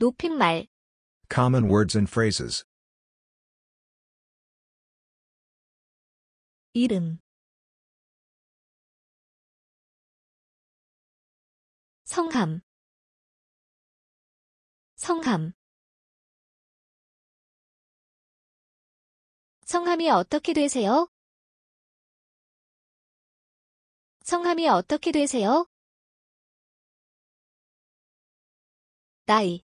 높임말 Common words and phrases. 이름 성함 성함 성함이 어떻게 되세요? 성함이 어떻게 되세요? 나이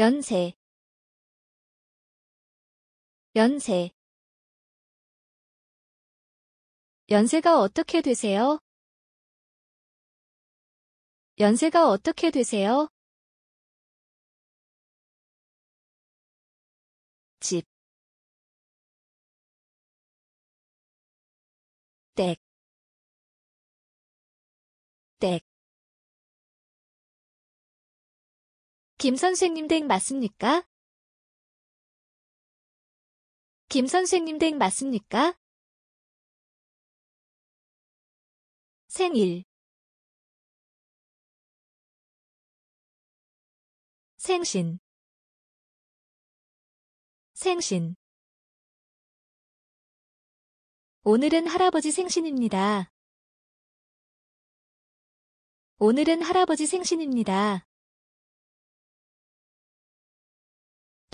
연세 연세 연세가 어떻게 되세요? 연세가 어떻게 되세요? 집, 김 선생님 댁 맞습니까? 김 선생님 댁 맞습니까? 생일 생신 생신 오늘은 할아버지 생신입니다. 오늘은 할아버지 생신입니다.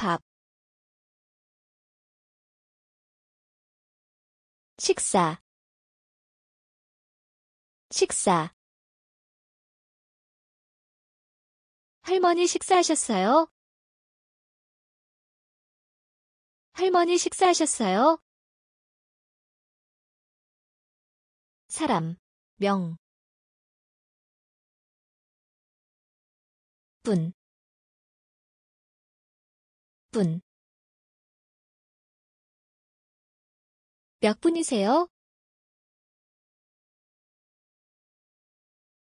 밥 식사 식사 할머니 식사하셨어요? 할머니 식사하셨어요? 사람, 명, 뿐, 분. 몇 분이세요?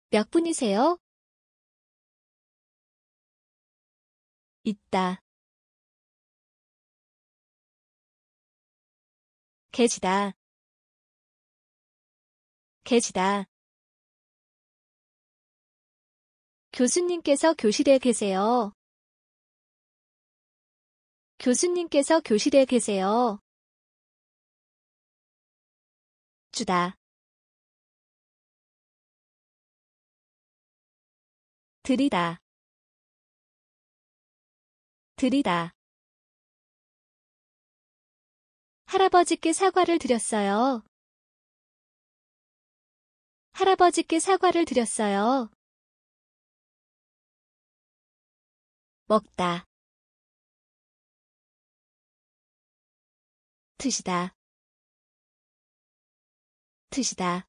몇 분이세요? 있다. 계시다. 계시다. 교수님께서 교실에 계세요. 교수님께서 교실에 계세요. 주다. 드리다드리다 할아버지께 사과를 드렸어요. 할아버지께 사과를 드렸어요. 먹다. 트시다 트시다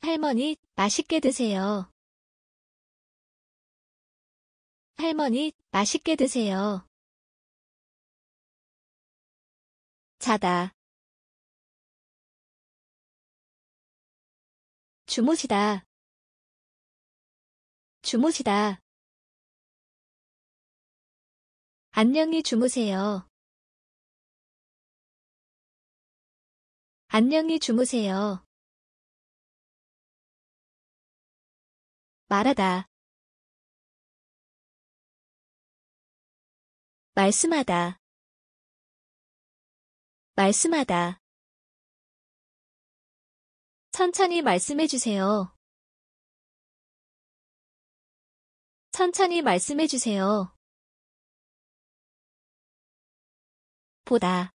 할머니 맛있게 드세요 할머니 맛있게 드세요 자다 주무시다 주무시다 안녕히 주무세요. 안녕히 주무세요. 말하다. 말씀하다. 말씀하다. 천천히 말씀해 주세요. 천천히 말씀해 주세요. 보다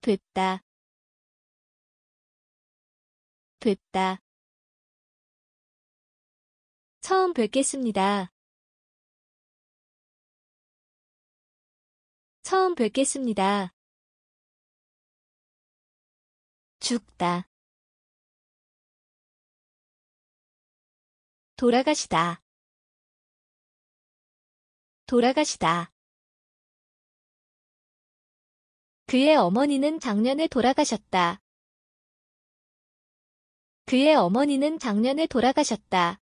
됐다 됐다 처음 뵙겠습니다. 처음 뵙겠습니다. 죽다 돌아가시다 돌아가시다. 그의 어머니는 작년에 돌아가셨다. 그의 어머니는 작년에 돌아가셨다.